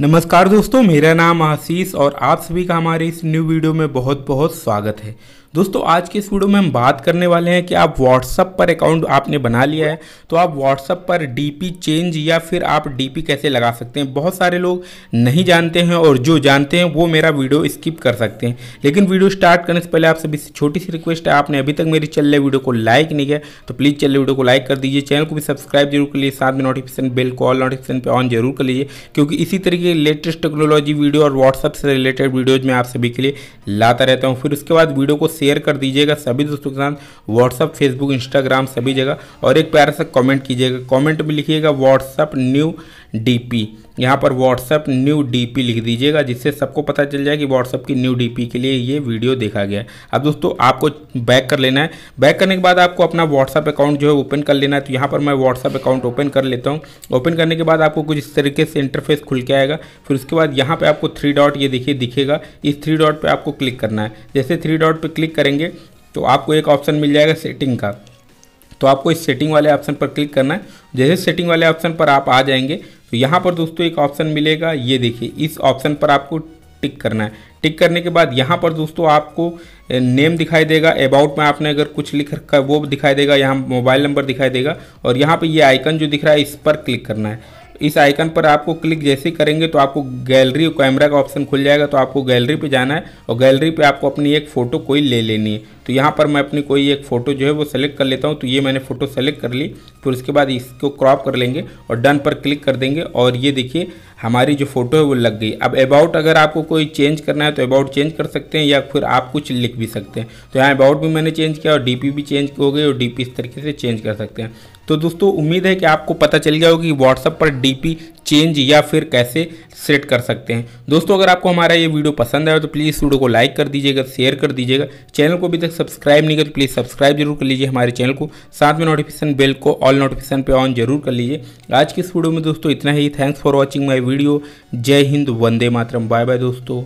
नमस्कार दोस्तों मेरा नाम आशीष और आप सभी का हमारे इस न्यू वीडियो में बहुत बहुत स्वागत है दोस्तों आज के इस वीडियो में हम बात करने वाले हैं कि आप व्हाट्सअप पर अकाउंट आपने बना लिया है तो आप व्हाट्सअप पर डीपी चेंज या फिर आप डीपी कैसे लगा सकते हैं बहुत सारे लोग नहीं जानते हैं और जो जानते हैं वो मेरा वीडियो स्किप कर सकते हैं लेकिन वीडियो स्टार्ट करने से पहले आप सभी से छोटी सी रिक्वेस्ट है आपने अभी तक मेरी चल रहे वीडियो को लाइक नहीं किया तो प्लीज़ चल रहे वीडियो को लाइक कर दीजिए चैनल को भी सब्सक्राइब जरूर कर लीजिए साथ में नोटिफिकेशन बिल को ऑल नोटिफिकेशन पर ऑन जरूर कर लीजिए क्योंकि इसी तरीके की लेटेस्ट टेक्नोलॉजी वीडियो और व्हाट्सअप से रिलेटेड वीडियोज़ मैं आप सभी के लिए लाता रहता हूँ फिर उसके बाद वीडियो को शेयर कर दीजिएगा सभी दोस्तों के साथ व्हाट्सअप फेसबुक इंस्टाग्राम सभी जगह और एक प्यारा सा कमेंट कीजिएगा कमेंट में लिखिएगा व्हाट्सअप न्यू डीपी यहाँ पर व्हाट्सअप न्यू डीपी लिख दीजिएगा जिससे सबको पता चल जाए कि व्हाट्सअप की न्यू डीपी के लिए ये वीडियो देखा गया है अब दोस्तों आपको बैक कर लेना है बैक करने के बाद आपको अपना व्हाट्सअप अकाउंट जो है ओपन कर लेना है तो यहाँ पर मैं व्हाट्सअप अकाउंट ओपन कर लेता हूँ ओपन करने के बाद आपको कुछ इस तरीके से इंटरफेस खुल के आएगा फिर उसके बाद यहाँ पर आपको थ्री डॉट ये देखिए दिखेगा इस थ्री डॉट पर आपको क्लिक करना है जैसे थ्री डॉट पर क्लिक क्लिक करेंगे तो आपको एक ऑप्शन मिल जाएगा सेटिंग का तो आपको इस सेटिंग वाले ऑप्शन पर क्लिक करना है जैसे सेटिंग वाले ऑप्शन पर आप आ जाएंगे तो यहाँ पर दोस्तों एक ऑप्शन मिलेगा ये देखिए इस ऑप्शन पर आपको टिक करना है टिक करने के बाद यहाँ पर दोस्तों आपको नेम दिखाई देगा अबाउट में आपने अगर कुछ लिख रखा वो दिखाई देगा यहाँ मोबाइल नंबर दिखाई देगा और यहाँ पे ये यह आइकन जो दिख रहा है इस पर क्लिक करना है इस आइकन पर आपको क्लिक जैसे करेंगे तो आपको गैलरी कैमरा का ऑप्शन खुल जाएगा तो आपको गैलरी पे जाना है और गैलरी पे आपको अपनी एक फ़ोटो कोई ले लेनी है तो यहाँ पर मैं अपनी कोई एक फ़ोटो जो है वो सेलेक्ट कर लेता हूँ तो ये मैंने फ़ोटो सेलेक्ट कर ली फिर उसके बाद इसको क्रॉप कर लेंगे और डन पर क्लिक कर देंगे और ये देखिए हमारी जो फ़ोटो है वो लग गई अब अबाउट अगर आपको कोई चेंज करना है तो अबाउट चेंज कर सकते हैं या फिर आप कुछ लिख भी सकते हैं तो यहाँ अबाउट भी मैंने चेंज किया और डी भी चेंज हो गई और डी इस तरीके से चेंज कर सकते हैं तो दोस्तों उम्मीद है कि आपको पता चल गया होगा कि व्हाट्सअप पर डीपी चेंज या फिर कैसे सेट कर सकते हैं दोस्तों अगर आपको हमारा ये वीडियो पसंद आया तो प्लीज़ वीडियो को लाइक कर दीजिएगा शेयर कर दीजिएगा चैनल को अभी तक सब्सक्राइब नहीं किया तो प्लीज़ सब्सक्राइब जरूर कर लीजिए हमारे चैनल को साथ में नोटिफिकेशन बेल को ऑल नोटिफिकेशन पे ऑन जरूर कर लीजिए आज की इस वीडियो में दोस्तों इतना ही thanks for watching my video जय हिंद वंदे मातरम बाय बाय दोस्तों